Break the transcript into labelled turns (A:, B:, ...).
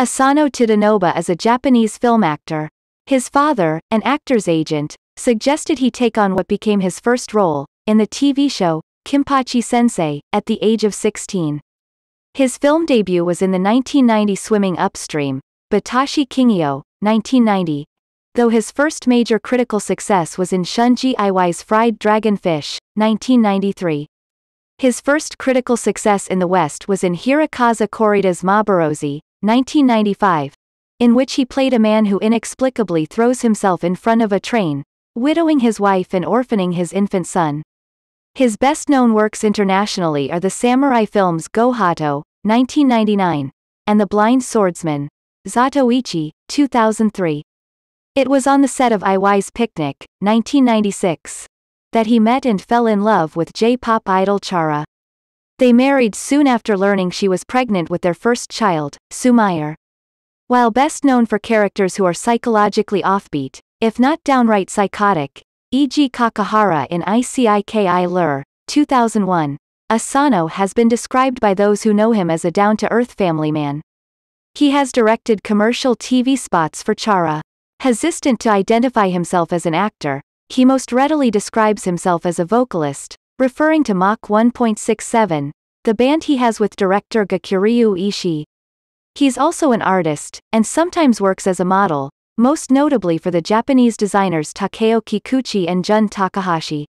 A: Asano Tadanoba is a Japanese film actor. His father, an actor's agent, suggested he take on what became his first role, in the TV show, Kimpachi Sensei, at the age of 16. His film debut was in the 1990 swimming upstream, Batashi Kingyo, 1990, though his first major critical success was in Shunji Iwai's Fried Dragonfish, 1993. His first critical success in the West was in Hirakaza Korita's Mabarozi, 1995, in which he played a man who inexplicably throws himself in front of a train, widowing his wife and orphaning his infant son. His best known works internationally are the samurai films Gohato, 1999, and The Blind Swordsman, Zatoichi, 2003. It was on the set of IY's Picnic, 1996, that he met and fell in love with J pop idol Chara. They married soon after learning she was pregnant with their first child, Sumair. While best known for characters who are psychologically offbeat, if not downright psychotic, e.g. Kakahara in ICIKI Lur, 2001, Asano has been described by those who know him as a down-to-earth family man. He has directed commercial TV spots for Chara. Hesitant to identify himself as an actor, he most readily describes himself as a vocalist, Referring to Mach 1.67, the band he has with director Gakuryu Ishii. He's also an artist, and sometimes works as a model, most notably for the Japanese designers Takeo Kikuchi and Jun Takahashi.